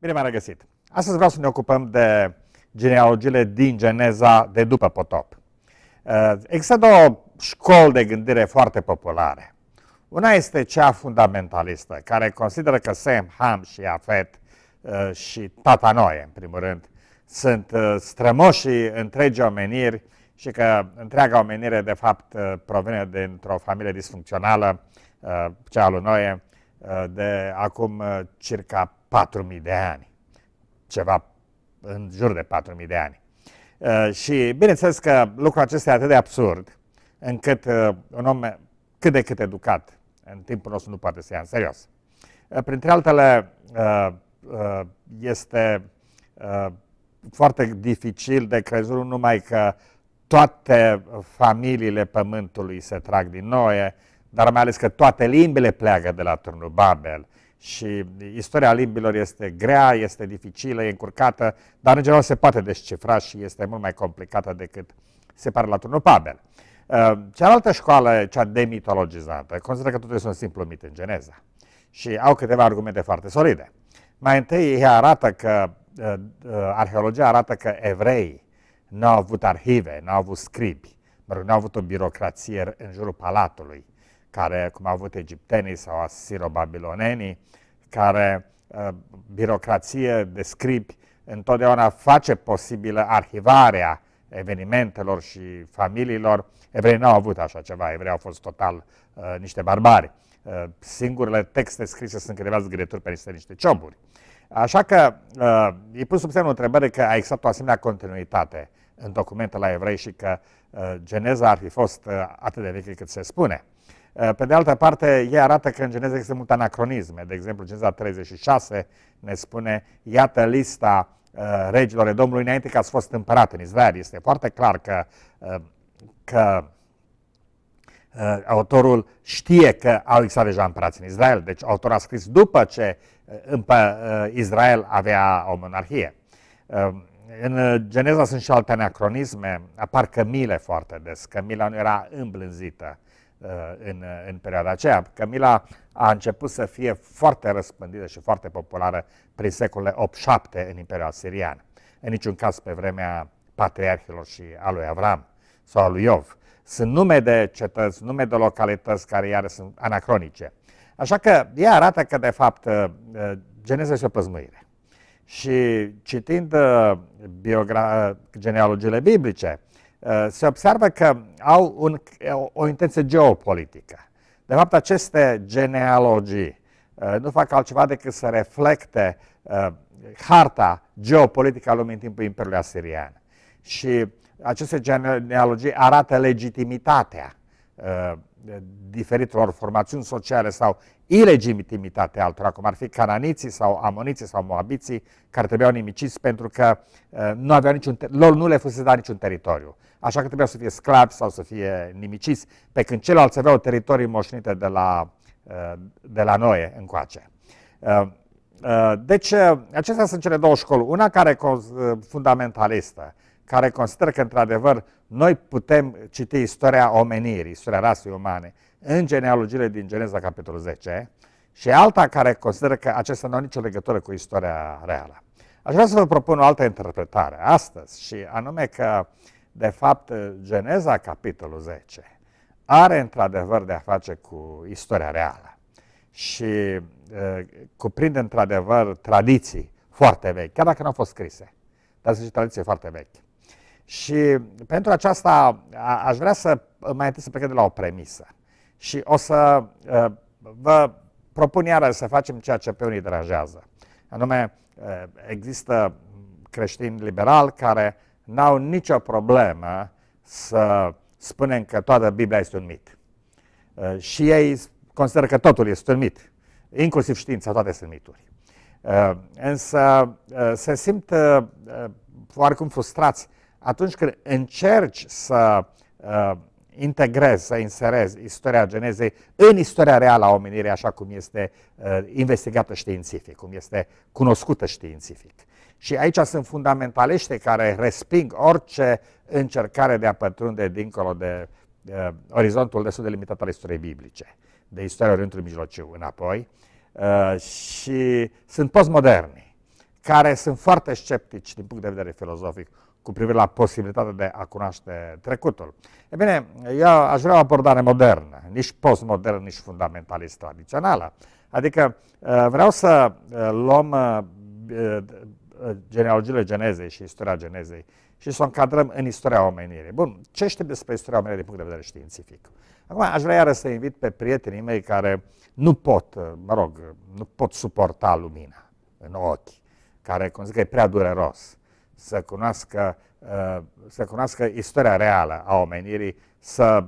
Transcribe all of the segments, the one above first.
Bine m-am regăsit! Astăzi vreau să ne ocupăm de genealogiile din geneza de după potop. Uh, există două școli de gândire foarte populare. Una este cea fundamentalistă, care consideră că Sem, Ham și Afet uh, și Tata Noe, în primul rând, sunt uh, strămoșii întregi omeniri și că întreaga omenire, de fapt, provine dintr-o familie disfuncțională, cea lui Noem, Eh, de acum eh, circa 4.000 de ani, ceva în jur de 4.000 de ani. Eh, și bineînțeles că lucrul acesta e atât de absurd, încât un om cât de cât educat în timpul nostru nu poate să ia în serios. Printre altele, este foarte dificil de crezut numai că toate familiile Pământului se trag din noi, dar mai ales că toate limbile pleacă de la turnul Babel și istoria limbilor este grea, este dificilă, e încurcată, dar în general se poate descifra și este mult mai complicată decât se pare la turnul Babel. Uh, cealaltă școală, cea demitologizată, consideră că totul este un simplu mit în geneza și au câteva argumente foarte solide. Mai întâi, ei arată că, uh, uh, arheologia arată că evrei nu au avut arhive, nu au avut scribi, nu au avut o birocrație în jurul palatului, care, cum au avut egiptenii sau asiro-babilonenii, care uh, birocrație de scripi întotdeauna face posibilă arhivarea evenimentelor și familiilor. Evreii n-au avut așa ceva, evreii au fost total uh, niște barbari. Uh, singurele texte scrise sunt câteva zgârieturi pe niște, niște cioburi. Așa că uh, e pus sub semnul întrebării că a existat o asemenea continuitate în documente la evrei și că uh, Geneza ar fi fost uh, atât de veche cât se spune. Eh, pe de altă parte, ei arată că în geneză există multe anacronisme. De exemplu, geneza 36 ne spune, iată lista uh, regilor Domnului înainte că ați fost împărat în Israel. Este foarte clar că, uh, că uh, autorul știe că au existat deja împărați în Israel. Deci autorul a scris după ce împă, Israel avea o monarhie. În Geneza sunt și alte anacronisme, apar cămile foarte des. Cămila nu era îmblânzită Uh, în, uh, în perioada aceea. Camila a început să fie foarte răspândită și foarte populară prin secolele 8-7 în Imperiul Asirian. În niciun caz pe vremea patriarhilor și a lui Avram sau a lui Iov. Sunt nume de cetăți, nume de localități care iară sunt anacronice. Așa că ea arată că, de fapt, uh, geneza este o păzmâire. Și citind biogra- genealogiile biblice, Eh, se observă că au un, o intenție geopolitică. De fapt, aceste genealogii eh, nu fac altceva decât să reflecte eh, harta geopolitică a lumii în timpul Imperiului Asirian. Și aceste genealogii arată legitimitatea diferitelor formațiuni sociale sau ilegitimitatea altora, cum ar fi cananiții sau amoniții sau moabiții, care trebuiau nimiciți pentru că uh, nu aveau niciun, lor nu le fusese dat niciun teritoriu. Așa că trebuiau să fie sclavi sau să fie nimiciți, pe când ceilalți aveau teritorii moșnite de la, uh, de la noi încoace. Uh, deci, acestea sunt cele două școli. Una care e fundamentalista, care consideră că, într-adevăr, noi putem citi istoria omenirii, istoria rasei umane, în genealogiile din Geneza, capitolul 10, și alta care consideră că acestea nu au nicio legătură cu istoria reală. Aș vrea să vă propun o altă interpretare astăzi, și anume că, de fapt, Geneza, capitolul 10, are într-adevăr de a face cu istoria reală și e, cuprinde într-adevăr tradiții foarte vechi, chiar dacă nu au fost scrise, dar sunt și tradiții foarte vechi. Și pentru aceasta aș vrea să mai întâi să plecăm de la o premisă. Și o să vă propun iarăși să facem ceea ce pe unii deranjează. Anume, există creștini liberali care n-au nicio problemă să spunem că toată Biblia este un mit. Și ei consideră că totul este un mit, inclusiv știința, toate sunt mituri. Însă se simt oarecum frustrați atunci când încerci să uh, integrezi, să inserezi istoria genezei în istoria reală a omenirii, așa cum este uh, investigată științific, cum este cunoscută științific. Și aici sunt fundamentaliștii care resping orice încercare de a pătrunde dincolo de uh, orizontul destul de limitat al istoriei biblice, de istoria Orientului Mijlociu înapoi, uh, și sunt postmoderni, care sunt foarte sceptici din punct de vedere filozofic cu privire la posibilitatea de a cunoaște trecutul. E bine, eu aș vrea o abordare modernă, nici postmodernă, nici fundamentalist tradițională. Adică uh, vreau să uh, luăm uh, genealogiile genezei și istoria genezei și să o încadrăm în istoria omenirii. Bun, ce știm despre istoria omenirii din punct de vedere științific? Acum aș vrea iară să invit pe prietenii mei care nu pot, mă rog, nu pot suporta lumina în ochi, care, cum zic, e prea dureros să cunoască, uh, să cunoască istoria reală a omenirii, să,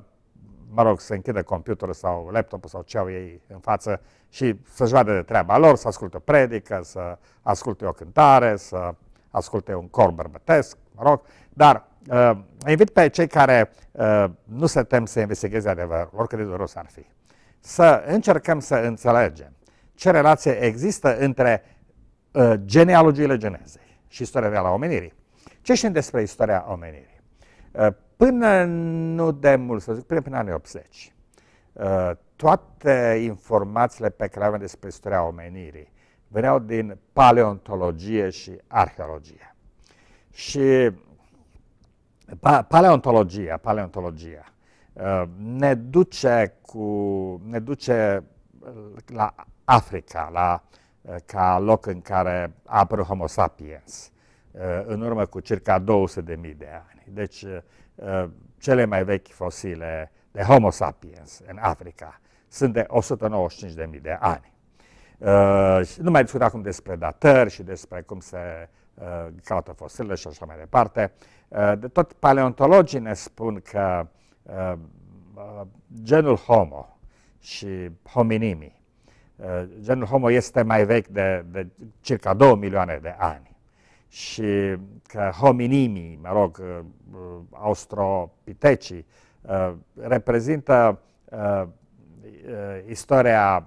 mă rog, să închidă computerul sau laptopul sau ce au ei în față și să-și vadă de treaba lor, să asculte o predică, să asculte o cântare, să asculte un cor bărbătesc, mă rog, dar uh, invit pe cei care uh, nu se tem să investigheze adevărul, oricât de duros ar fi, să încercăm să înțelegem ce relație există între uh, genealogiile genezei și istoria reală a omenirii. Ce știm despre istoria omenirii? Uh, până nu de mult, să zic, până în anii 80, uh, toate informațiile pe care avem despre istoria omenirii veneau din paleontologie și arheologie. Și paleontologia, paleontologia uh, ne duce, cu, ne duce la Africa, la Eh, ca loc în care apărut Homo sapiens eh, în urmă cu circa 200.000 de ani. Deci eh, cele mai vechi fosile de Homo sapiens în Africa sunt de 195.000 de ani. Nu mai discut acum despre datări și despre cum se caută fosilele și așa mai departe. De tot paleontologii ne spun că genul Homo și hominimii Eh, genul Homo este mai vechi de, de circa 2 milioane de ani și că hominimii, mă rog, eh, eh, austropitecii, reprezintă istoria,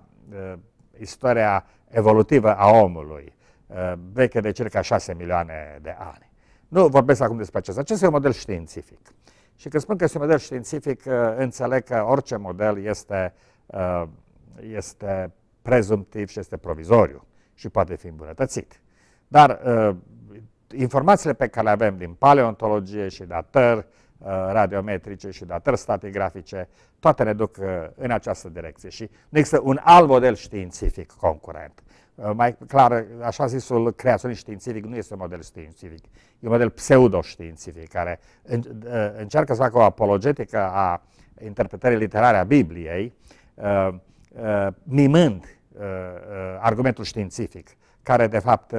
istoria evolutivă a omului, veche de circa 6 milioane de ani. Nu vorbesc acum despre acesta. Acesta e un model științific. Și când spun că este un model științific, înțeleg că orice model este, este prezumptiv și este provizoriu și poate fi îmbunătățit. Dar uh, informațiile pe care le avem din paleontologie și datări uh, radiometrice și datări stratigrafice, toate ne duc uh, în această direcție și nu există un alt model științific concurent. Uh, mai clar, așa zisul creaționist științific nu este un model științific, e un model pseudo-științific care în, uh, încearcă să facă o apologetică a interpretării literare a Bibliei, uh, Uh, mimând uh, uh, argumentul științific, care de fapt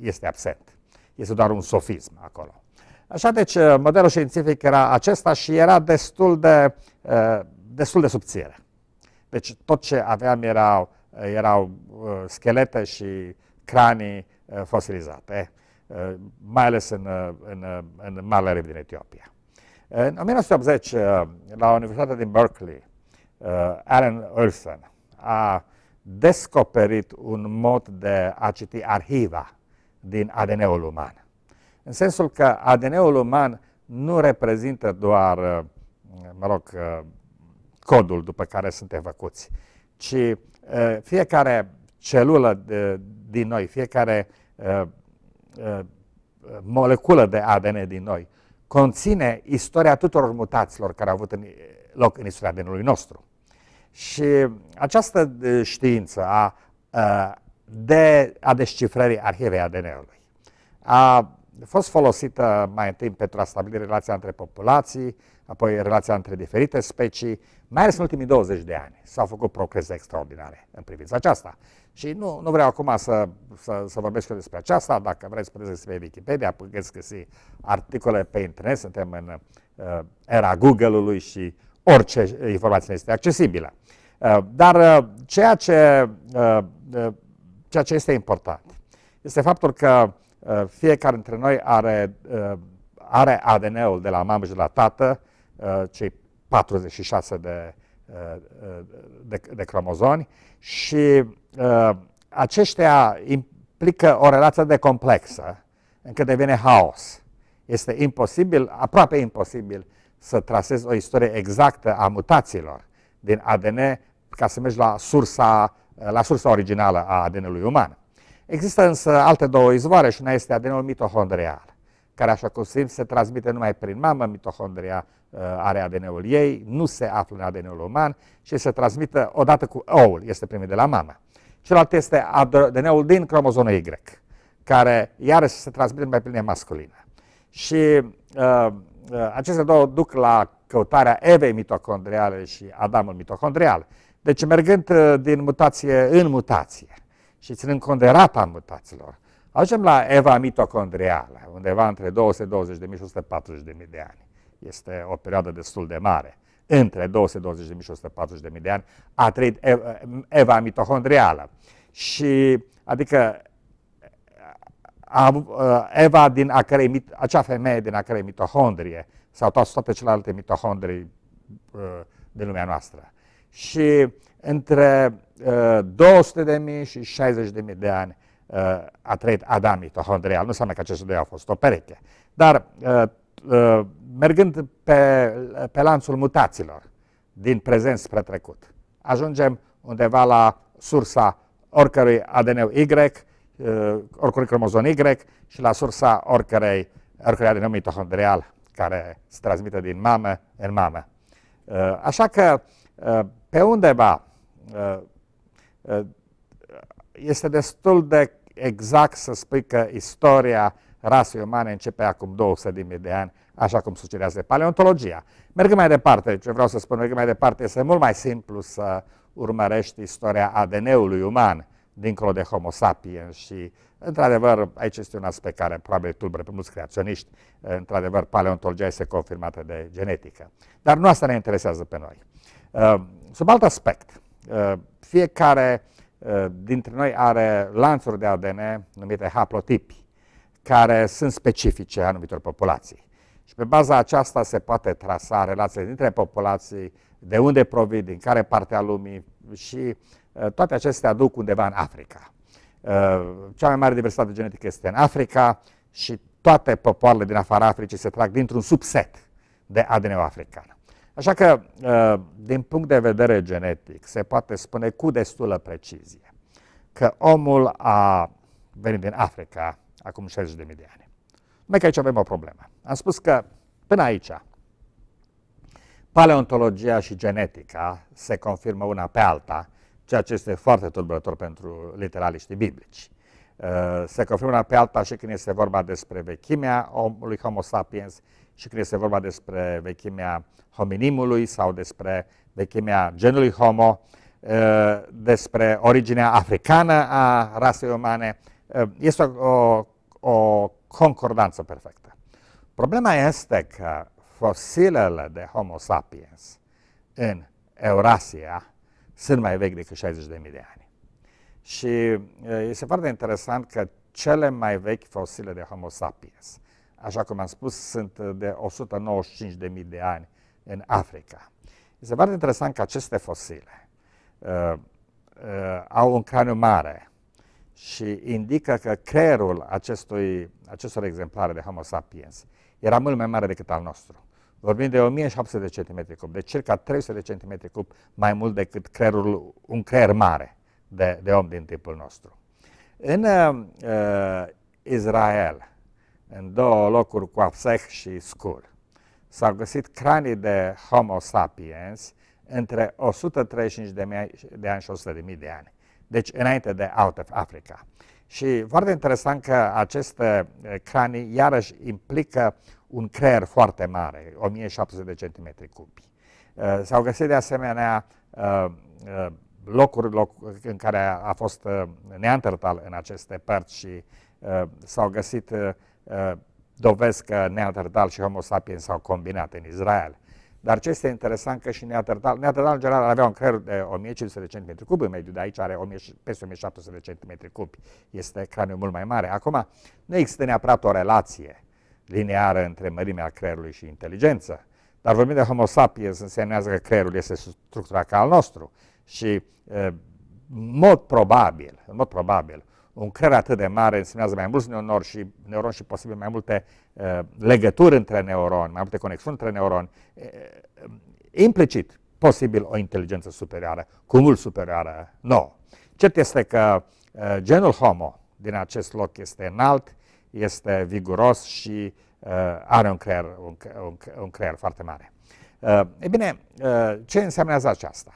este absent. Este doar un sofism acolo. Așa deci, modelul științific era acesta și era destul de, destul de subțire. Deci tot ce aveam erau, erau schelete și cranii fosilizate, mai ales în, în, în Marele Rib din Etiopia. În 1980, la Universitatea din Berkeley, Alan Olson, a descoperit un mod de a citi arhiva din ADN-ul uman. În sensul că ADN-ul uman nu reprezintă doar, uh, mă rog, uh, codul după care suntem făcuți, ci uh, fiecare celulă de, din noi, fiecare moleculă de ADN din noi, conține istoria tuturor mutațiilor care au avut în, loc în istoria ADN-ului nostru. Și această știință a, de, a descifrării arhivei ADN-ului a fost folosită mai întâi pentru a stabili relația între populații, apoi relația între diferite specii, mai ales în ultimii 20 de ani. S-au făcut progrese extraordinare în privința aceasta. Și nu, nu vreau acum să, să, să vorbesc eu despre aceasta, dacă vreți puteți pe Wikipedia, puteți găsi articole pe internet, suntem în uh, era Google-ului și orice informație este accesibilă. Uh, dar uh, ceea ce, uh, ceea ce este important este faptul că fiecare dintre noi are, are ADN-ul de la mamă și de la tată, cei 46 de, de, de cromozoni și aceștia implică o relație de complexă încât devine haos. Este imposibil, aproape imposibil, să trasezi o istorie exactă a mutațiilor din ADN ca să mergi la sursa, la sursa originală a ADN-ului uman. Există însă alte două izvoare și una este ADN-ul mitohondrial, care, așa cum simt, se transmite numai prin mamă, mitohondria uh, are ADN-ul ei, nu se află în ADN-ul uman și se transmită odată cu oul, este primit de la mamă. Celălalt este ADN-ul din cromozonă Y, care iarăși se transmite numai prin masculină. Și uh, uh, aceste două duc la căutarea Evei mitocondriale și Adamul mitocondrial. Deci mergând uh, din mutație în mutație și ținând cont de rata mutațiilor, ajungem la Eva mitocondrială, undeva între 220.000 și 140.000 de ani. Este o perioadă destul de mare. Între 220.000 și 140.000 de ani a trăit uh, Eva mitocondrială. Și, adică, uh, Eva din a cărei, acea femeie din a cărei mitohondrie sau toate celelalte mitohondrii uh, de lumea noastră. Și între 200.000 uh, și 60.000 de ani uh, a trăit Adam mitohondrial. Nu înseamnă că acești doi au fost o pereche. Dar mergând pe, pe lanțul mutațiilor din prezent spre trecut, ajungem undeva la sursa oricărui ADN Y, oricărui cromozon Y și la sursa oricărei, oricărui ADN mitohondrial care se transmite din mamă în mamă. Uh, așa că, uh, pe undeva, uh, este destul de exact să spui că istoria rasei umane începe acum 200.000 de ani, așa cum sugerează paleontologia. Mergând mai departe, ce vreau să spun, mergând mai departe, este mult mai simplu să urmărești istoria ADN-ului uman dincolo de Homo sapiens și, într-adevăr, aici este un aspect care probabil tulbură pe mulți creaționiști, într-adevăr, paleontologia este confirmată de genetică. Dar nu asta ne interesează pe noi. Uh, sub alt aspect, uh, fiecare uh, dintre noi are lanțuri de ADN numite haplotipi, care sunt specifice anumitor populații. Și pe baza aceasta se poate trasa relațiile dintre populații, de unde provin, din care parte a lumii și Eh, toate acestea duc undeva în Africa. Eh, cea mai mare diversitate genetică este în Africa și toate popoarele din afara Africii se trag dintr-un subset de adn african. Așa că, eh, din punct de vedere genetic, se poate spune cu destulă precizie că omul a venit din Africa acum 60.000 de ani. Numai că aici avem o problemă. Am spus că până aici paleontologia și genetica se confirmă una pe alta ceea ce este foarte tulburător pentru literaliștii biblici. Uh, se confirmă una pe alta și când este vorba despre vechimea omului Homo sapiens și când este vorba despre vechimea hominimului sau despre vechimea genului Homo, uh, despre originea africană a rasei umane. Uh, este o, o concordanță perfectă. Problema este că fosilele de Homo sapiens în Eurasia sunt mai vechi decât 60.000 de ani. Și uh, este foarte interesant că cele mai vechi fosile de Homo sapiens, așa cum am spus, sunt uh, de 195.000 de ani în Africa. Este foarte interesant că aceste fosile uh, uh, au un craniu mare și indică că creierul acestui, acestor exemplare de Homo sapiens era mult mai mare decât al nostru. Vorbim de 1700 de centimetri cub, de deci circa 300 de centimetri cub mai mult decât creierul, un creier mare de, de om din tipul nostru. În uh, Israel, în două locuri cu Afseh și Scur, s-au găsit cranii de Homo sapiens între 135 de, mii de ani și 100 de mii de ani. Deci înainte de Out of Africa. Și foarte interesant că aceste uh, cranii iarăși implică un creier foarte mare, 1700 de centimetri cubi. Uh, s-au găsit de asemenea uh, uh, locuri loc, în care a, fost Neandertal în aceste părți și s-au găsit dovezi că Neandertal și Homo sapiens s-au combinat în Israel. Dar ce este interesant că și Neandertal, Neandertal în general avea un creier de 1500 de cm cubi în mediu, de aici are 1000, peste 1700 de cm cubi. Este craniu mult mai mare. Acum, nu există neapărat o relație lineară între mărimea creierului și inteligență. Dar vorbim de Homo sapiens înseamnă că creierul este structura ca al nostru și în mod probabil, în mod probabil, un creier atât de mare înseamnă mai mulți neuroni și, neuroni și posibil mai multe uh, legături între neuroni, mai multe conexiuni între neuroni, uh, implicit posibil o inteligență superioară, cu mult superioară nouă. Cert este că uh, genul Homo din acest loc este înalt, este viguros și uh, are un creier, un, un, un creier foarte mare. Uh, e bine, uh, ce înseamnă aceasta?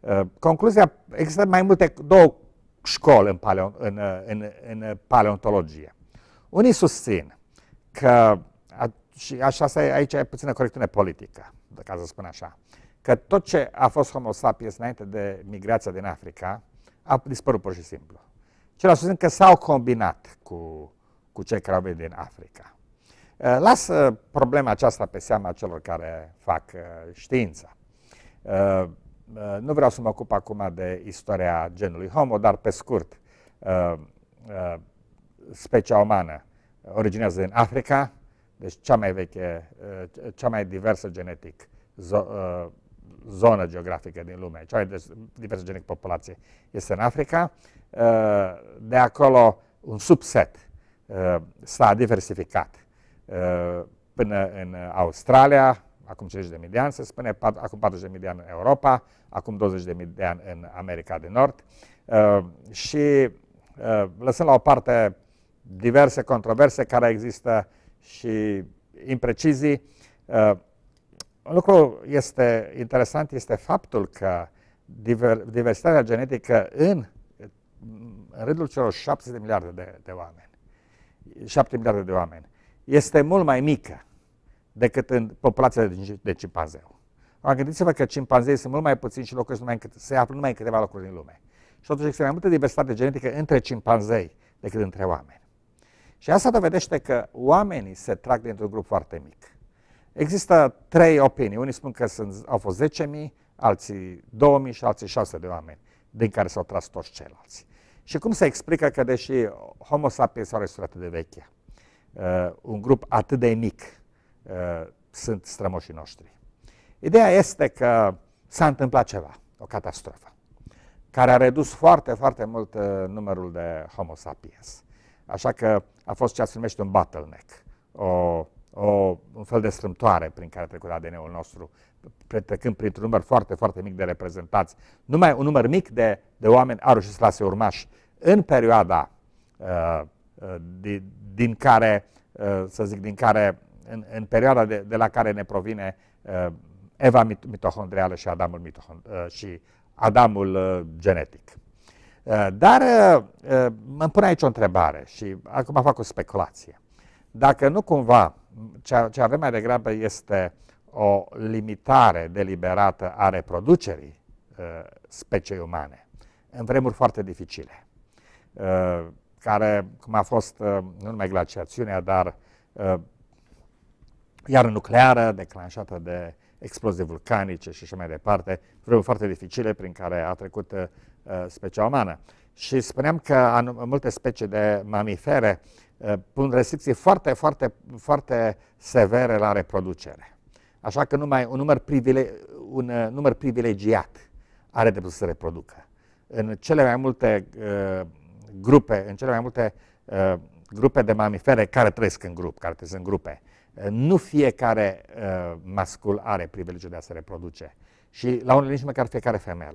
Uh, concluzia, există mai multe, două școli în, paleo, în, uh, în, în paleontologie. Unii susțin că, a, și așa aici e puțină corectune politică, ca să spun așa, că tot ce a fost Homo sapiens înainte de migrația din Africa a dispărut pur și simplu. Celălalt susțin că s-au combinat cu cu cei care au venit din Africa. Eh, Las problema aceasta pe seama celor care fac eh, știința. Eh, nu vreau să mă ocup acum de istoria genului Homo, dar pe scurt, specia umană originează din Africa, deci cea mai veche, cea mai diversă genetic zonă geografică din lume, cea mai diversă genetic populație este în Africa. De acolo un subset Uh, s-a diversificat. Uh, până în Australia, acum 50.000 de ani, se spune, acum 40.000 de ani în Europa, acum 20.000 de ani în America de Nord. Uh, și lăsând la o parte diverse controverse care există și imprecizii, un lucru este interesant este faptul că diversitatea genetică în, în rândul celor 700 de miliarde de, de oameni 7 miliarde de oameni, este mult mai mică decât în populația de, de cimpanzeu. Am gândiți-vă că cimpanzeii sunt mult mai puțini și locuiesc numai în, se află numai în câteva locuri în lume. Și totuși există mai multă diversitate genetică între cimpanzei decât între oameni. Și asta dovedește că oamenii se trag dintr-un grup foarte mic. Există trei opinii. Unii spun că sunt, au fost 10.000, alții 2.000 și alții 6 de oameni, din care s-au tras toți ceilalți. Și cum se explică că deși Homo sapiens are surată de veche, uh, un grup atât de mic uh, sunt strămoșii noștri? Ideea este că s-a întâmplat ceva, o catastrofă, care a redus foarte, foarte mult uh, numărul de Homo sapiens. Așa că a fost ce se numește un bottleneck, o, o, un fel de strâmtoare prin care a trecut ADN-ul nostru trecând printr-un număr foarte, foarte mic de reprezentați. Numai un număr mic de, de oameni au reușit să lase urmași în perioada uh, uh din, din care, uh, să zic, din care, în, în perioada de, de la care ne provine uh, Eva mit- mitohondrială și Adamul, mitohond- uh, și Adamul uh, genetic. Uh, dar uh, mă pun aici o întrebare și acum fac o speculație. Dacă nu cumva, ce, ce avem mai degrabă este uh, o limitare deliberată a reproducerii uh, speciei umane în vremuri foarte dificile, uh, care, cum a fost uh, nu numai glaciațiunea, dar uh, iar nucleară declanșată de explozii vulcanice și așa mai departe, vremuri foarte dificile prin care a trecut uh, specia umană. Și spuneam că multe specii de mamifere uh, pun restricții foarte, foarte, foarte severe la reproducere Așa că numai un număr, privile, un uh, număr privilegiat are dreptul să se reproducă. În cele mai multe uh, grupe, în cele mai multe uh, grupe de mamifere care trăiesc în grup, care trăiesc în grupe, uh, nu fiecare uh, mascul are privilegiul de a se reproduce și la unele nici măcar fiecare femeie.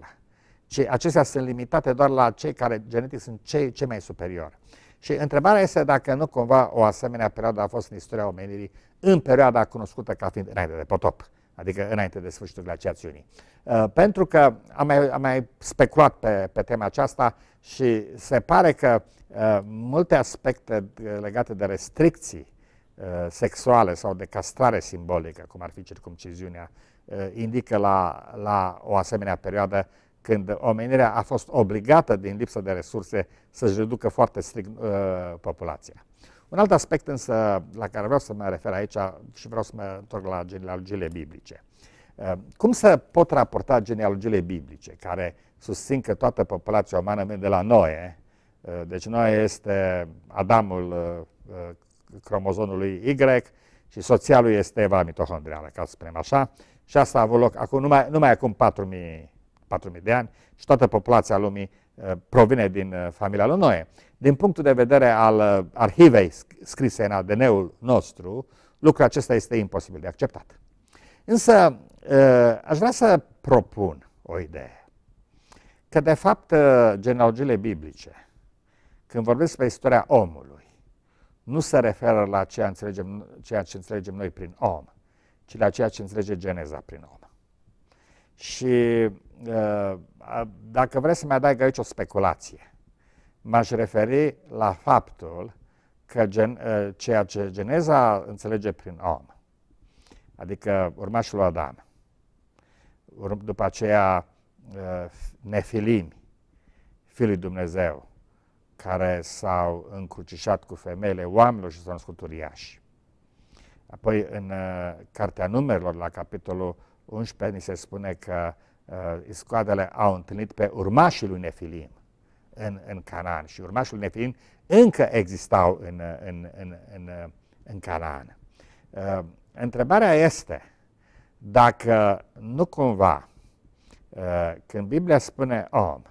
Ci acestea sunt limitate doar la cei care genetic sunt cei, cei mai superiori. Și întrebarea este dacă nu cumva o asemenea perioadă a fost în istoria omenirii, în perioada cunoscută ca fiind înainte de potop, adică înainte de sfârșitul glaciațiunii. Uh, pentru că am mai, am mai speculat pe, pe tema aceasta și se pare că uh, multe aspecte legate de restricții uh, sexuale sau de castrare simbolică, cum ar fi circumciziunea, indică la, la o asemenea perioadă când omenirea a fost obligată din lipsă de resurse să-și reducă foarte strict uh, populația. Un alt aspect însă la care vreau să mă refer aici și vreau să mă întorc la genealogiile biblice. Uh, cum se pot raporta genealogiile biblice care susțin că toată populația umană vine de la Noe, uh, deci Noe este Adamul uh, uh cromozonului Y și soția lui este Eva mitohondrială, ca să spunem așa, și asta a avut loc acum, numai, numai acum 4000 4.000 de ani și toată populația lumii uh, provine din uh, familia lui Noe. Din punctul de vedere al uh, arhivei scrise în ADN-ul nostru, lucrul acesta este imposibil de acceptat. Însă, aș vrea să propun o idee. Că, de fapt, genealogiile biblice, când vorbesc despre istoria omului, nu se referă la ceea, înțelegem, ceea ce înțelegem noi prin om, ci la ceea ce înțelege geneza prin om. Și uh, dacă vreți să-mi adaug aici o speculație, m-aș referi la faptul că gen, uh, ceea ce Geneza înțelege prin om, adică urmașul lui Adam, după aceea uh, nefilimi, Fiul Dumnezeu, care s-au încrucișat cu femeile oamenilor și s-au născut uriași. Apoi în uh, Cartea Numerilor, la capitolul 11 ni se spune că uh, iscoadele au întâlnit pe urmașii lui Nefilim în, în Canaan și urmașii lui Nefilim încă existau în, uh, în, în, în, uh, în Canaan. Uh, întrebarea este dacă nu cumva uh, când Biblia spune om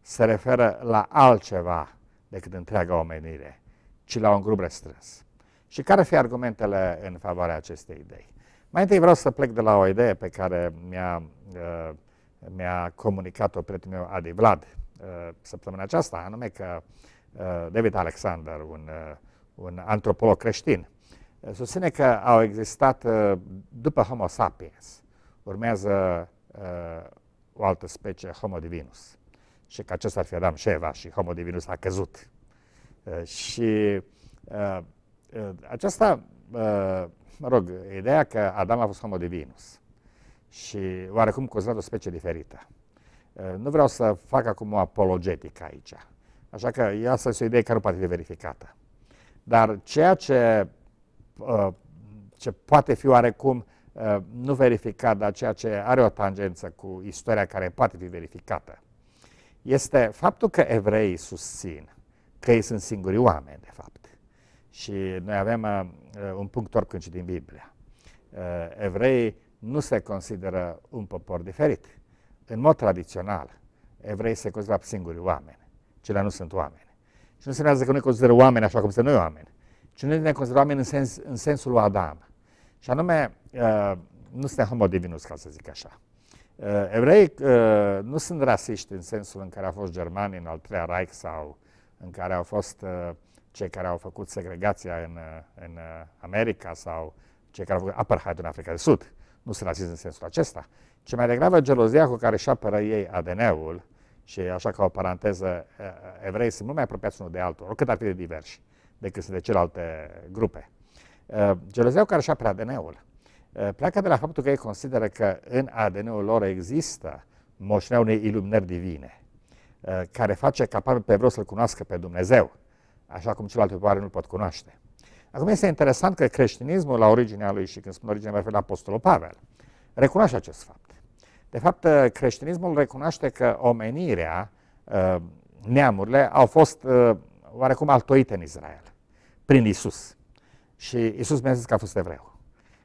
se referă la altceva decât întreaga omenire, ci la un grup restrâns. Și care ar fi argumentele în favoarea acestei idei? Mai întâi vreau să plec de la o idee pe care mi-a, uh, mi-a comunicat-o prietenul meu Adi Vlad uh, săptămâna aceasta, anume că uh, David Alexander, un, uh, un antropolog creștin, uh, susține că au existat, uh, după Homo sapiens, urmează o altă specie, Homo divinus, și că acesta ar fi Adam și Eva și Homo divinus a căzut. Și aceasta mă rog, ideea că Adam a fost homo divinus și oarecum considerat o specie diferită. Eh, nu vreau să fac acum o apologetică aici, așa că asta să este o idee care nu poate fi verificată. Dar ceea ce, eh, ce poate fi oarecum eh, nu verificat, dar ceea ce are o tangență cu istoria care poate fi verificată, este faptul că evreii susțin că ei sunt singuri oameni, de fapt și noi avem uh, uh un punct oricând din Biblia. Uh, evreii nu se consideră un popor diferit. În mod tradițional, evreii se consideră singuri oameni. Celea nu sunt oameni. Și nu înseamnă că nu consideră oameni așa cum sunt noi oameni, ci noi ne considerăm oameni în, sens, în sensul lui Adam. Și anume, uh, nu suntem homo divinus, ca să zic așa. Uh, evrei uh, nu sunt rasiști în sensul în care au fost germani în al treia Reich sau în care au fost uh, cei care au făcut segregația în, uh, în uh, America sau cei care au făcut apartheid în Africa de Sud. Nu sunt rasism în sensul acesta, Ce mai degrabă gelozia cu care își apără ei ADN-ul și așa ca o paranteză, uh, evrei sunt mult mai apropiați unul de altul, oricât ar fi de diversi, decât sunt de celelalte grupe. Gelozia cu care își apără ADN-ul pleacă de la faptul că ei consideră că în ADN-ul lor există moșnea unei iluminări divine, care face capabil pe vreo să-L cunoască pe Dumnezeu așa cum celălalt popoare nu pot cunoaște. Acum este interesant că creștinismul, la originea lui, și când spun originea, mă refer la Apostolul Pavel, recunoaște acest fapt. De fapt, uh, creștinismul recunoaște că omenirea, uh, neamurile, au fost uh, oarecum altoite în Israel, prin Isus. Și Isus mi-a zis că a fost evreu.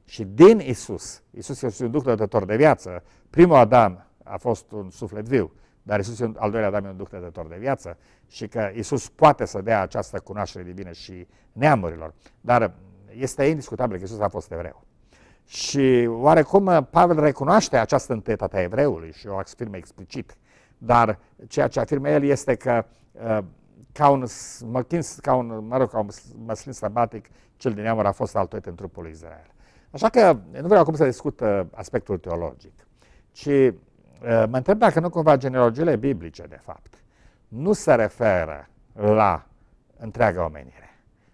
Și din Isus, Isus este un duc dătător de viață, primul Adam a fost un suflet viu, dar Isus e al doilea Adam, e un duc trădător de viață și că Isus poate să dea această cunoaștere divină și neamurilor. Dar este indiscutabil că Isus a fost evreu. Și oarecum uh, Pavel recunoaște această întâietate a evreului și o afirmă explicit, dar ceea ce afirmă el este că uh, ca un măchin, ca un, mă rog, ca un măslin sabatic, cel din neamur a fost altoit în trupul lui Israel. Așa că nu vreau acum să discut uh, aspectul teologic, ci Eh, mă întreb dacă nu cumva genealogiile biblice, de fapt, nu se referă la întreaga omenire.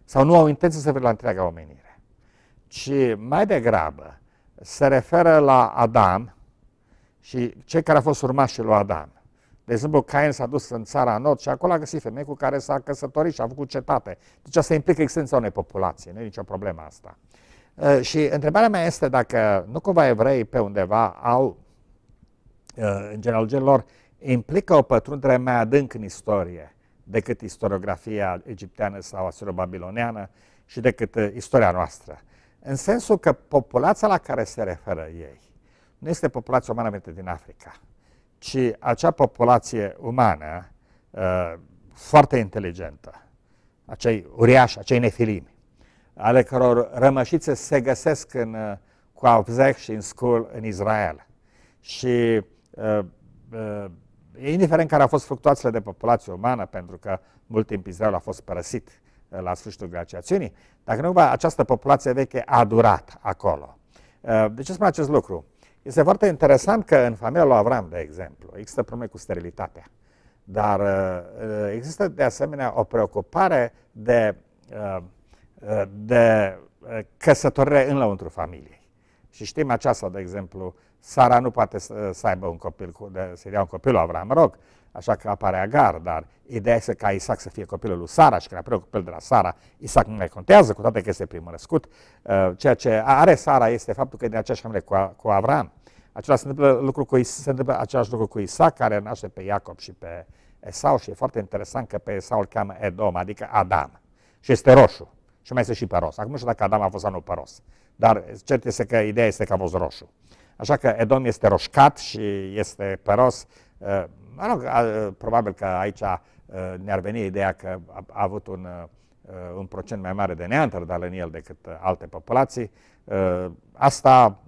Sau nu au intenție să se referă la întreaga omenire. Ci mai degrabă se referă la Adam și cei care au fost urmașii lui Adam. De exemplu, Cain s-a dus în țara Nord și acolo a găsit femei cu care s-a căsătorit și a făcut cetate. Deci asta implică existența unei populații, nu e nicio problemă asta. Eh, și întrebarea mea este dacă nu cumva evrei pe undeva au Uh, în genealogiilor implică o pătrundere mai adânc în istorie decât istoriografia egipteană sau asiro-babiloneană și decât uh, istoria noastră. În sensul că populația la care se referă ei nu este populația umană venită din Africa, ci acea populație umană uh, foarte inteligentă, acei uriași, acei nefilimi, ale căror rămășițe se găsesc în uh, Coavzec și în Scul, în Israel. Și Uh, uh, indiferent care au fost fluctuațiile de populație umană, pentru că mult timp Israel a fost părăsit uh, la sfârșitul glaciațiunii, dacă nu cumva această populație veche a durat acolo. De deci ce spun acest lucru? Este foarte interesant că în familia lui Avram, de exemplu, există probleme cu sterilitatea, dar există de asemenea o preocupare de, de căsătorire în lăuntru familiei. Și știm aceasta, de exemplu, Sara nu poate să, să aibă un copil, cu, de, să ia un copil lui Avram, mă rog, așa că apare Agar, dar ideea este ca Isaac să fie copilul lui Sara și că apare un copil de la Sara, Isaac nu mai contează, cu toate că este primul născut. Uh, ceea ce are Sara este faptul că e din aceeași familie cu, cu Avram. Acela se întâmplă, lucru cu, se întâmplă același lucru cu Isaac, care naște pe Iacob și pe Esau și e foarte interesant că pe Esau îl cheamă Edom, adică Adam. Și este roșu. Și mai este și pe ros. Acum nu știu dacă Adam a fost anul pe ros. Dar cert este că ideea este că a fost roșu. Uh, Așa că Edom este roșcat și este păros. Eh, mă rog, probabil că aici eh, ne-ar veni ideea că a avut un, eh, un procent mai mare de neandertal în el decât alte populații. Asta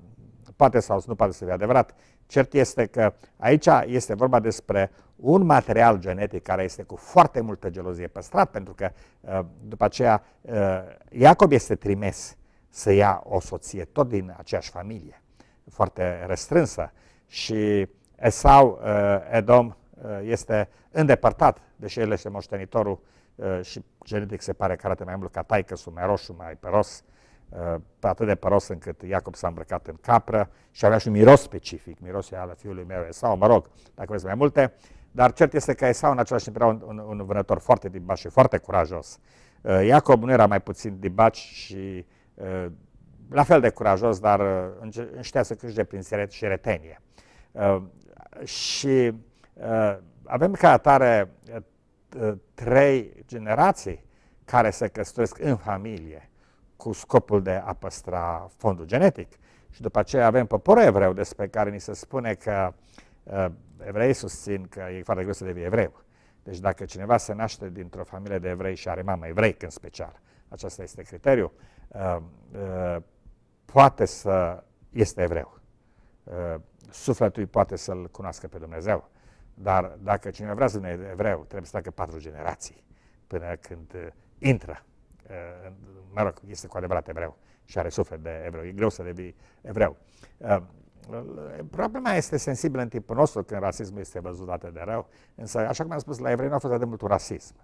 poate sau nu poate să fie adevărat. Cert este că aici este vorba despre un material genetic care este cu foarte multă gelozie păstrat, pentru că după aceea Iacob este trimis să ia o soție tot din aceeași familie foarte restrânsă și Esau, uh, Edom, uh, este îndepărtat, deși el este moștenitorul uh, și genetic se pare că arată mai mult ca taică mai roșu, mai peros, atât de peros încât Iacob s-a îmbrăcat în capră și avea și un miros specific, mirosul al fiului meu Esau, mă rog, dacă vreți mai multe, dar cert este că Esau în același timp era un, un, un vânător foarte dibaș și foarte curajos. Iacob nu era mai puțin dibaci și la fel de curajos, dar uh, știa să câștige prin seret și retenie. Uh, și uh, avem ca atare trei generații care se căsătoresc în familie cu scopul de a păstra fondul genetic. Și după aceea avem poporul evreu despre care ni se spune că uh, evreii susțin că e foarte greu să devii evreu. Deci dacă cineva se naște dintr-o familie de evrei și are mamă evrei în special, acesta este criteriul, uh, uh, poate să este evreu. Uh, sufletul poate să-L cunoască pe Dumnezeu. Dar dacă cineva vrea să fie evreu, trebuie să treacă patru generații până când uh, intră. Uh, mă rog, este cu adevărat evreu și are suflet de evreu. E greu să devii evreu. Problema este sensibilă în timpul nostru când rasismul este văzut atât de rău, însă, așa cum am spus, la evrei nu a fost atât de mult un rasism.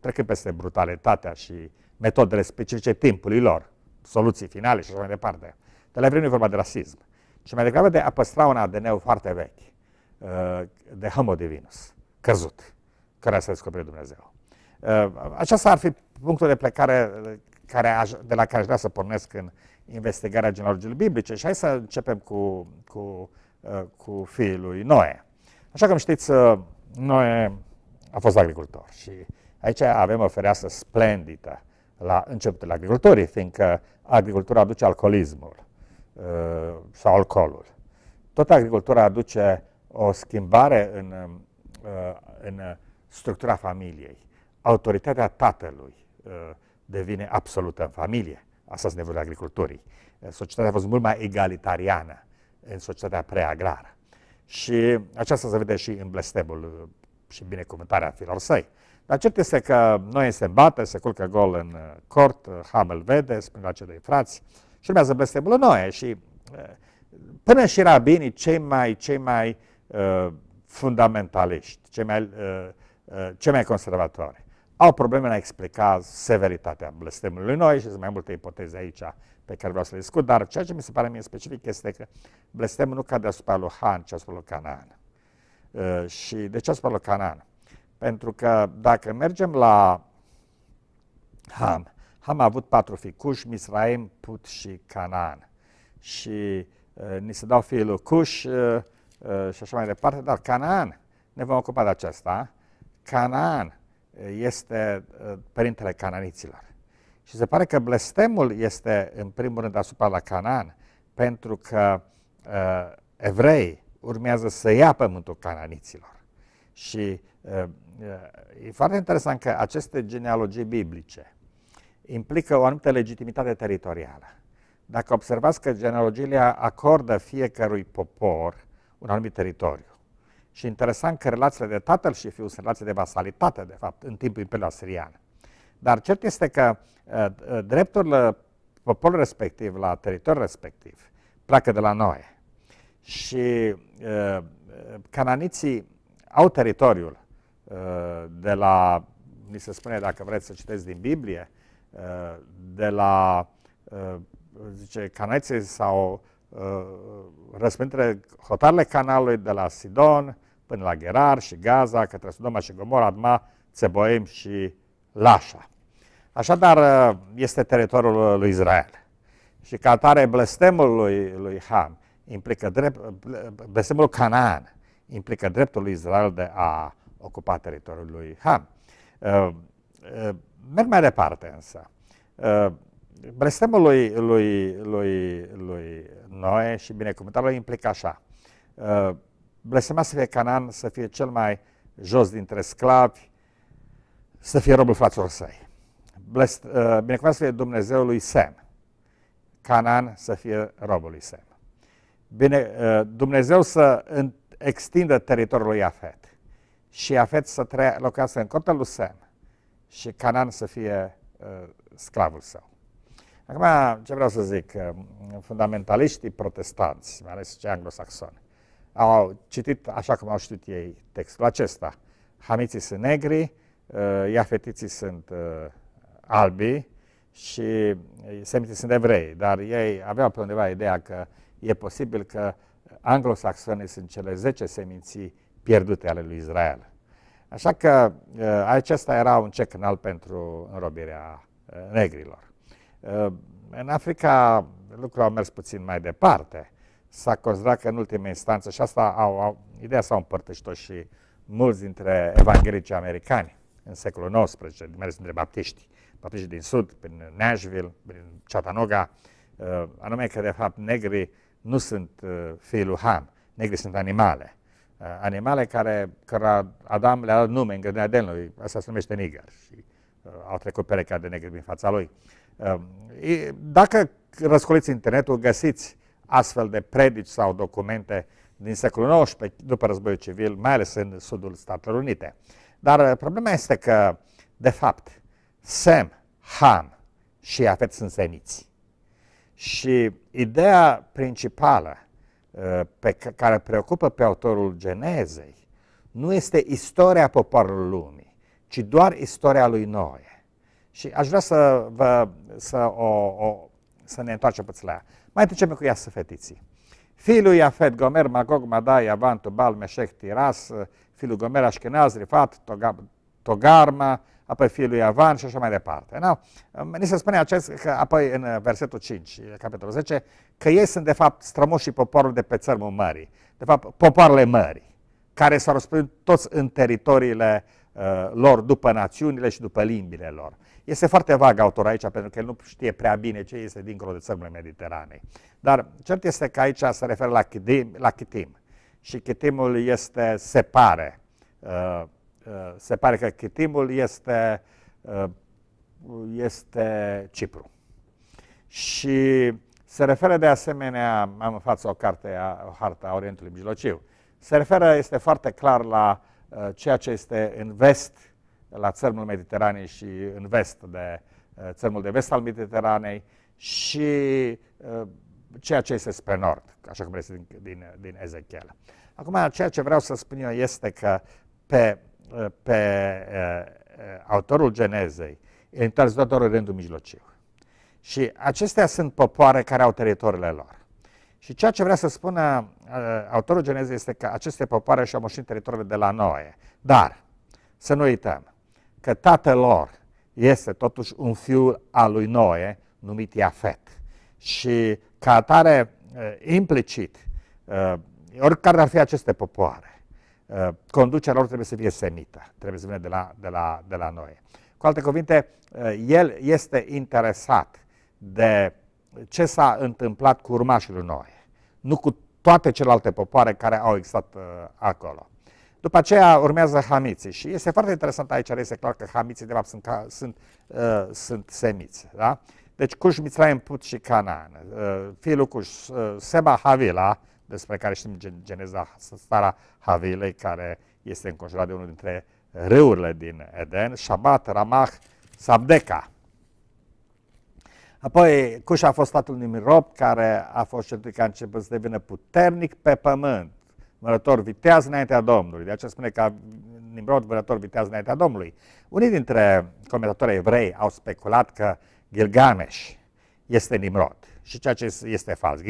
Trecând peste brutalitatea și metodele specifice timpului lor, soluții finale și așa mai departe. Dar la nu e vorba de rasism, ci mai degrabă de a păstra un ADN foarte vechi, uh, de homo divinus, căzut, care s-a descoperit Dumnezeu. Uh, aceasta ar fi punctul de plecare uh, care aș, de la care aș vrea să pornesc în investigarea genealogiei biblice. Și hai să începem cu, cu, cu fiul lui Noe. Așa cum știți, Noe a fost agricultor și aici avem o fereastră splendidă la începutul agriculturii, fiindcă agricultura aduce alcoolismul uh, sau alcoolul. Tot agricultura aduce o schimbare în, uh, în structura familiei. Autoritatea tatălui uh, devine absolută în familie. Asta sunt nevoile agriculturii. Societatea a fost mult mai egalitariană în societatea preagrară. Și aceasta se vede și în blestemul și binecuvântarea fiilor săi. Dar cert este că noi se bate, se culcă gol în uh, cort, uh, Hamel vede, spun la cei doi frați și urmează blestemul Noe. Și uh, până și rabinii, cei mai, cei mai uh, fundamentaliști, cei mai, uh, uh, cei mai conservatori, au probleme în a explica severitatea blestemului Noe și sunt mai multe ipoteze aici pe care vreau să le discut, dar ceea ce mi se pare mie specific este că blestemul nu cade asupra lui Han, ci asupra lui Canaan. Uh, și de ce asupra lui Canaan? Pentru că dacă mergem la Ham, Ham a avut patru fii, Cush, Misraim, Put și Canaan. Și uh, ni se dau fiul lui Cush uh, uh, și așa mai departe, dar Canaan, ne vom ocupa de aceasta, Canaan uh, este uh, părintele cananiților. Și se pare că blestemul este în primul rând asupra la Canaan, pentru că uh, evrei urmează să ia pământul cananiților. Și uh, Eh, e foarte interesant că aceste genealogii biblice implică o anumită legitimitate teritorială. Dacă observați că genealogiile acordă fiecărui popor un anumit teritoriu, și interesant că relațiile de tatăl și fiul sunt relații de vasalitate, de fapt, în timpul Imperiului Asirian. Dar cert este că uh, eh, drepturile eh, poporului respectiv, la teritoriul respectiv, pleacă de la noi. Și uh, cananiții au teritoriul Uh, de la, ni se spune dacă vreți să citeți din Biblie, uh, de la, uh, zice, caneții sau răspântele, hotarele canalului de la Sidon până la Gerar și Gaza, către Sodoma și Gomor, Adma, Țeboim și Lașa. Așadar, este teritoriul lui Israel. Și ca atare, blestemul lui, lui Ham implică drept, blestemul Canaan implică dreptul lui Israel de a ocupa teritoriul lui Han. Uh, uh, merg mai departe însă. Uh, blestemul lui, lui, lui, lui Noe și binecuvântarea lui implică așa. Blestema să fie Canaan, să fie cel mai jos dintre sclavi, să fie robul fraților săi. Blest, binecuvântarea să fie Dumnezeul lui Sem. Canaan să fie robul lui Sem. Bine, Dumnezeu să extindă teritoriul lui Afet și Afet să tre- locuiască în cortul lui Sem și Canaan să fie uh, sclavul său. Acum, ce vreau să zic, uh, fundamentaliștii protestanți, mai ales cei anglosaxoni, au citit așa cum au știut ei textul acesta. Hamiții sunt negri, uh, iafetiții sunt uh, albi și uh, semiții sunt evrei, dar ei aveau pe undeva ideea că e posibil că anglosaxonii sunt cele 10 seminții pierdute ale lui Israel. Așa că ă, acesta era un cec înalt pentru înrobirea ă, negrilor. Ă, în Africa lucrurile au mers puțin mai departe. S-a considerat că în ultima instanță, și asta au, au, ideea s-au împărtășit-o și mulți dintre evanghelicii americani în secolul XIX, mai ales dintre baptiști, baptiști din sud, prin Nashville, prin Chattanooga, anume că de fapt negrii nu sunt fiii lui Ham, negrii sunt animale Uh, animale care, care Adam le-a dat nume în grădina Edenului, asta se numește niger și uh, au trecut perechea de negri din fața lui. Uh, dacă răscoliți internetul, găsiți astfel de predici sau documente din secolul XIX, după războiul civil, mai ales în sudul Statelor Unite. Dar uh, problema este că, de fapt, Sem, Ham și Afet sunt zeniți. Și ideea principală Uh, pe care preocupă pe autorul Genezei nu este istoria poporului lumii, ci doar istoria lui Noe. Și aș vrea să, vă, să, o, o, să ne întoarcem puțin la ea. Mai trecem cu Iasă fetiții. Fiul lui Afet, Gomer, Magog, Madai, avant, Bal, Meșec, Tiras, uh, fiul Gomer, Ashkenaz, Rifat, Togarma, apoi fiul lui Avan și așa mai departe. No? Um, ni se spune acest, că apoi în uh, versetul 5, capitolul 10, că ei sunt de fapt strămoșii poporul de pe țărmul mării, de fapt popoarele mării, care s-au răspândit toți în teritoriile uh, lor, după națiunile și după limbile lor. Este foarte vag autor aici, pentru că el nu știe prea bine ce este dincolo de țărmurile Mediteranei. Dar cert este că aici se referă la Chitim, la Chitim. și Chitimul este, se pare, uh, Eh, se pare că Chitimul este, eh, este Cipru. Și se referă de asemenea, am în față o carte, o hartă a Orientului Mijlociu, se referă, este foarte clar la eh, ceea ce este în vest, la țărmul Mediteranei și în vest de țărmul de vest al Mediteranei și ceea ce este spre nord, așa cum este din, din, din Ezechiel. Acum, ceea ce vreau să spun eu este că pe pe autorul Genezei, e doar în rândul mijlociu. Și acestea sunt popoare care au teritoriile lor. Și ceea ce vrea să spună uh, autorul Genezei este că aceste popoare și-au moșit teritoriile de la Noe. Dar să nu uităm că tatăl lor este totuși un fiu al lui Noe, numit Iafet. Și ca atare implicit, oricare ar fi aceste popoare, Eh, conducerea lor trebuie să fie semită, trebuie să vină de la, de la, de la noi. Cu alte cuvinte, eh, el este interesat de ce s-a întâmplat cu urmașii lui Noe, nu cu toate celelalte popoare care au existat eh, acolo. După aceea urmează hamiții și este foarte interesant aici, este clar că hamiții de fapt sunt, sunt, sunt semiți. Da? Deci Cuș, Mitzrayim, Put și Canaan, uh, fiul Cuș, Seba, Havila, despre care știm geneza starea Havilei, care este înconjurat de unul dintre râurile din Eden, Shabbat Ramah, Sabdeca. Apoi, Cuș a fost statul numit Rob, care a fost cel care a început să devină puternic pe pământ, vânător viteaz înaintea Domnului. De aceea spune că Nimrod vânător viteaz înaintea Domnului. Unii dintre comentatorii evrei au speculat că Gilgamesh este Nimrod și ceea ce este fals.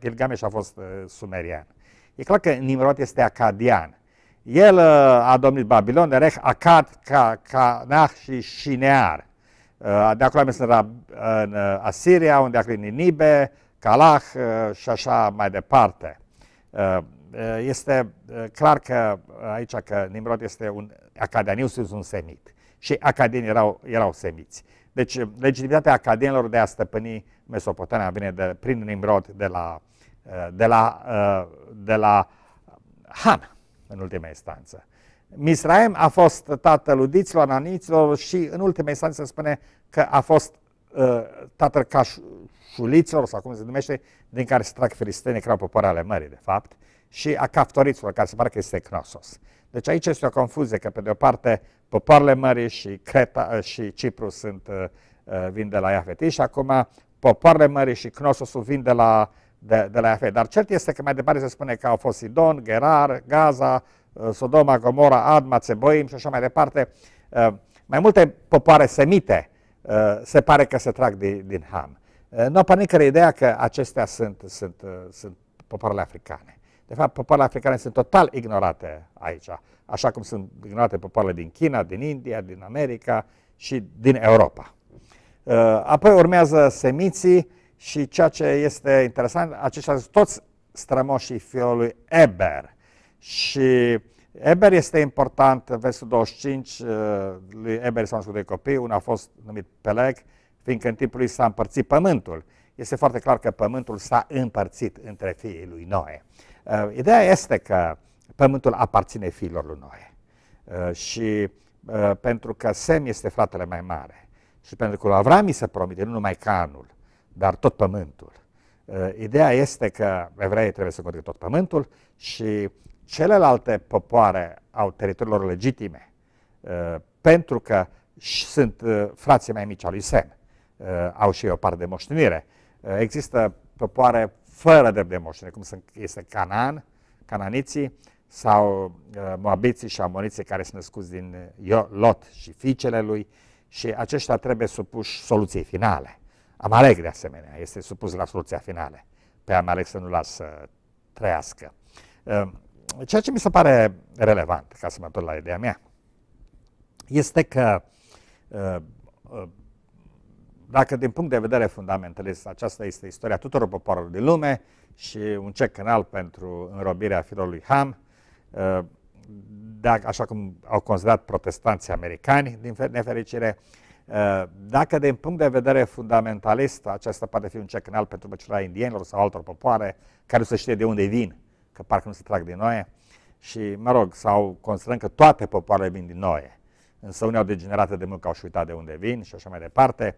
Gilgamesh a fost uh, sumerian. E clar că Nimrod este acadian. El uh, a domnit Babilon, Rech, Acad, Ca, Canah și Shinear. Uh, de acolo am mers în, Rab- în Asiria, unde a clint Ninibe, Calah și așa mai departe. Este clar că aici că Nimrod este un sunt un semit. Și acadienii erau, erau semiți. Deci legitimitatea acadienilor de a stăpâni Mesopotamia vine de, prin Nimrod de la, uh, de la, uh, de la Han, în ultima instanță. Misraem a fost tatăl udiților, ananiților și în ultima instanță se spune că a fost uh, tatăl cașuliților, sau cum se numește, din care se trag filistenii, care au popor ale mării, de fapt, și a caftoriților, care se pare că este Cnosos. Deci aici este o confuzie, că pe de o parte popoarele mării și, Creta, eh, și Cipru sunt, eh, eh, vin de la Iafeti și acum popoarele mării și Cnososul vin de la, de, de la Iafet. Dar cert este că mai departe se spune că au fost Sidon, Gerar, Gaza, Sodoma, Gomora, Adma, Țeboim și așa mai departe. Mai multe popoare semite se pare că se trag din, din Ham. Nu apar nicăieri ideea că acestea sunt, sunt, sunt popoarele africane. De fapt, popoarele africane sunt total ignorate aici, așa cum sunt ignorate popoarele din China, din India, din America și din Europa. Uh, apoi urmează semiții și ceea ce este interesant, aceștia sunt toți strămoșii fiului Eber. Și Eber este important, în versul 25, uh, lui Eber s-au născut doi copii, unul a fost numit Peleg, fiindcă în timpul lui s-a împărțit pământul. Este foarte clar că pământul s-a împărțit între fiii lui Noe. Uh, ideea este că pământul aparține fiilor lui Noe. Uh, și uh, pentru că Sem este fratele mai mare și pentru că lui Avram îi se promite nu numai canul, dar tot pământul. Uh, ideea este că evreii trebuie să conducă tot pământul și celelalte popoare au teritoriilor legitime uh, pentru că sunt uh, frații mai mici al lui Sem. Uh, au și ei o parte de moștenire. Uh, există popoare fără drept de moștenire, cum sunt, este Canaan, cananiții, sau uh, moabiții și amoriții care sunt născuți din uh, Lot și fiicele lui și aceștia trebuie supuși soluției finale. Amalek, de asemenea, este supus la soluția finale. Pe Amalek să nu las să trăiască. Uh, ceea ce mi se pare relevant, ca să mă întorc la ideea mea, este că uh, dacă din punct de vedere fundamentalist aceasta este istoria tuturor popoarelor din lume și un cec canal pentru înrobirea firului Ham, dacă, așa cum au considerat protestanții americani, din nefericire, dacă din punct de vedere fundamentalist acesta poate fi un cec canal pentru măciurea indienilor sau altor popoare care nu se știe de unde vin, că parcă nu se trag din noi, și, mă rog, sau considerăm că toate popoarele vin din noi, însă unele au degenerat de mult că au și uitat de unde vin și așa mai departe,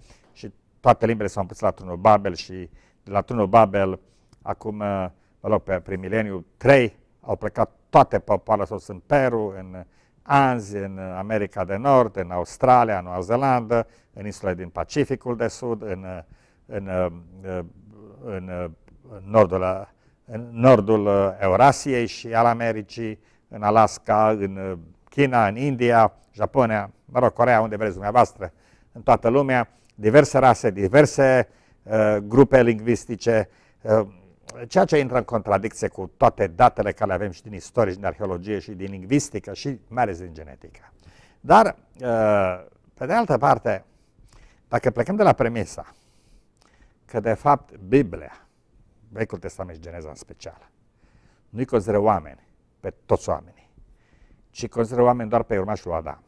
toate limbile s-au împărțit la turnul Babel și de la turnul Babel, acum, mă rog, pe, prin mileniu 3, au plecat toate popoarele, sus în Peru, în Anzi, în America de Nord, în Australia, în Noua Zeelandă, în insulele din Pacificul de Sud, în, în, în, în, nordul, în nordul Eurasiei și al Americii, în Alaska, în China, în India, Japonia, mă rog, Corea, unde vreți dumneavoastră, în toată lumea diverse rase, diverse uh, grupe lingvistice, uh, ceea ce intră în contradicție cu toate datele care le avem și din istorie, și din arheologie, și din lingvistică, și mai ales din genetică. Dar, uh, pe de altă parte, dacă plecăm de la premisa că, de fapt, Biblia, Vechiul Testament și Geneza în special, nu-i consideră oameni pe toți oamenii, ci consideră oameni doar pe urmașul Adam.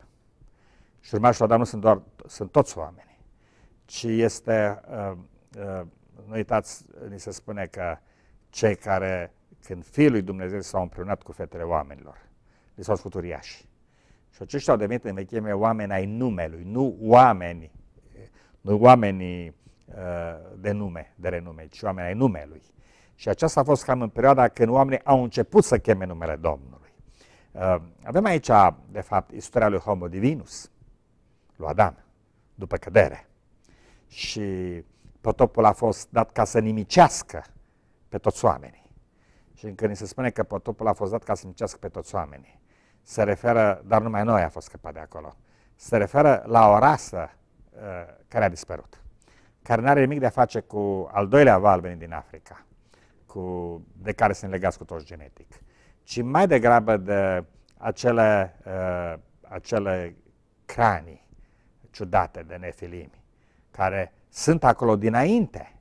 Și urmașul Adam nu sunt doar, sunt toți oameni ci este, uh, uh, nu uitați, ni se spune că cei care, când Fiul lui Dumnezeu s-au împreunat cu fetele oamenilor, li s-au făcut uriași. Și aceștia au devenit în vechime oameni ai numelui, nu oameni, nu oamenii uh, de nume, de renume, ci oameni ai numelui. Și aceasta a fost cam în perioada când oamenii au început să cheme numele Domnului. Avem aici, de fapt, istoria lui Homo Divinus, lui Adam, după cădere și potopul a fost dat ca să nimicească pe toți oamenii. Și încă ni se spune că potopul a fost dat ca să nimicească pe toți oamenii, se referă, dar numai noi a fost scăpat de acolo, se referă la o rasă uh, care a dispărut, care nu are nimic de a face cu al doilea val venit din Africa, cu, de care sunt legați cu toți genetic, ci mai degrabă de acele, uh, acele cranii ciudate de nefilimi, care sunt acolo dinainte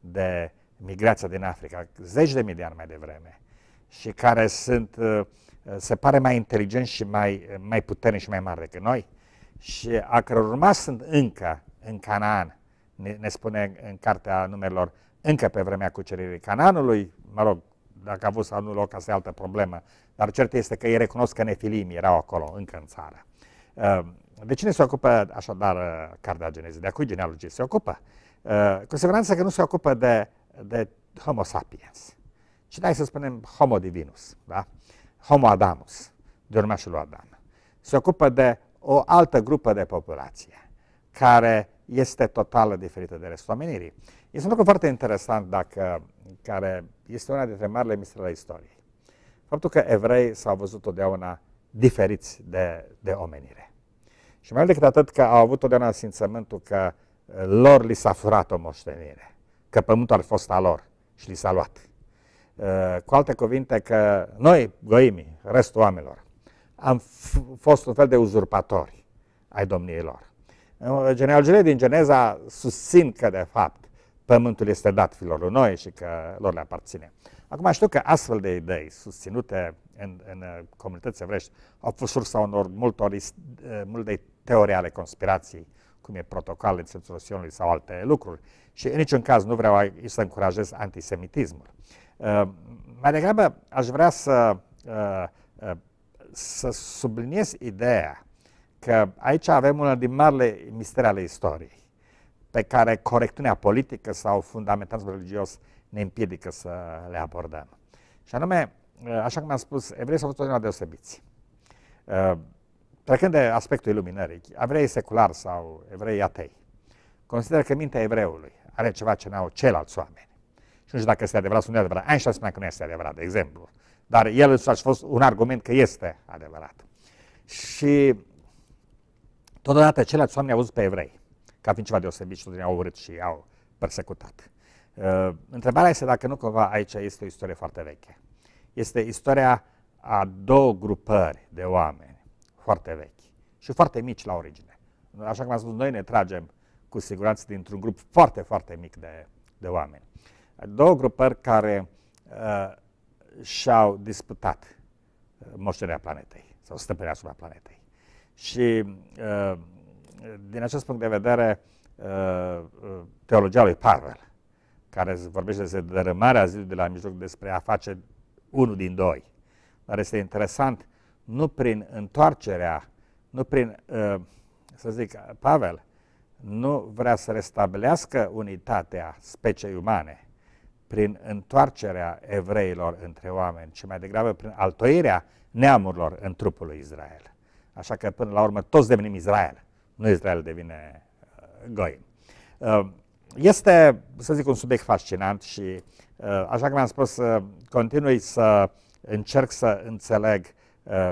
de migrația din Africa, zeci de mii de ani mai devreme, și care sunt, uh, uh, se pare mai inteligenți și mai, uh, mai puternici și mai mari decât noi, și a căror urma sunt încă în Canaan, ne, ne spune în cartea numelor, încă pe vremea cuceririi Canaanului, mă rog, dacă a avut sau nu loc, asta e altă problemă, dar cert este că ei recunosc că nefilimii erau acolo, încă în țară. De cine se ocupă așadar uh, cartea genezei? De a cui genealogie se ocupă? Uh, cu siguranță că nu se ocupă de, de Homo sapiens, ci dai să spunem Homo divinus, da? Homo Adamus, de urmașul lui Adam. Se ocupă de o altă grupă de populație care este total diferită de restul omenirii. Este un lucru foarte interesant dacă, care este una dintre marile mistere ale istoriei. Faptul că evrei s-au văzut totdeauna diferiți de, de omenire. Și mai mult decât atât că au avut totdeauna simțământul că uh, lor li s-a furat o moștenire, că pământul ar fost a lor și li s-a luat. Uh, cu alte cuvinte că noi, goimii, restul oamenilor, am fost un fel de uzurpatori ai domniei lor. Uh, Genealogiile din Geneza susțin că, de fapt, pământul este dat fiilor lui noi și că lor le aparține. Acum știu că astfel de idei susținute în, în uh, comunități evrești au fost sursa unor multor, uh, multe teorii ale conspirației, cum e protocol în sensul Sionului sau alte lucruri. Și în niciun caz nu vreau să încurajez antisemitismul. Uh, mai degrabă aș vrea să, să subliniez ideea că aici avem una din marile misteri ale istoriei, pe care corectunea politică sau fundamentalismul religios ne împiedică să le abordăm. Și anume, ă, așa cum am spus, evreii s-au fost totdeauna deosebiți. Ă, trecând de aspectul iluminării, evrei seculari sau evrei atei, consider că mintea evreului are ceva ce n-au ceilalți oameni. Și nu știu dacă este adevărat sau nu adevărat. Einstein spunea că nu este adevărat, de exemplu. Dar el a fost un argument că este adevărat. Și totodată ceilalți oameni au văzut pe evrei ca fiind ceva deosebit și totdeauna au urât și au persecutat. Uh, întrebarea este dacă nu cumva aici este o istorie foarte veche. Este istoria a două grupări de oameni foarte vechi și foarte mici la origine. Așa cum am spus, noi ne tragem cu siguranță dintr-un grup foarte, foarte mic de, de oameni. Două grupări care uh, și-au disputat uh, moștenirea planetei sau stăpânirea asupra planetei. Și uh, din acest punct de vedere, uh, uh teologia lui Parvel care vorbește despre dărâmarea zilei de la mijloc, despre a face unul din doi. Dar este interesant, nu prin întoarcerea, nu prin, uh, să zic, Pavel, nu vrea să restabilească unitatea speciei umane prin întoarcerea evreilor între oameni, ci mai degrabă prin altoirea neamurilor în trupul lui Israel. Așa că până la urmă toți devenim Israel, nu Israel devine uh, goi. Uh, este, să zic, un subiect fascinant și, uh, așa cum am spus, uh, continui să încerc să înțeleg, uh,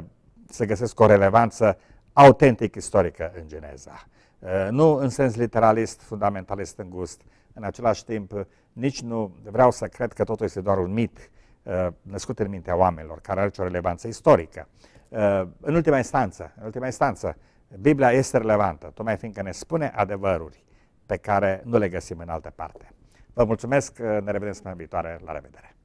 să găsesc o relevanță autentic istorică în geneza. Nu în sens literalist, fundamentalist îngust, în același timp nici nu vreau să cred că totul este doar un mit născut în mintea oamenilor, care are o relevanță istorică. În ultima instanță, în ultima instanță, Biblia este relevantă, tocmai fiindcă ne spune adevăruri pe care nu le găsim în altă parte. Vă mulțumesc, ne revedem săptămâna viitoare, la revedere!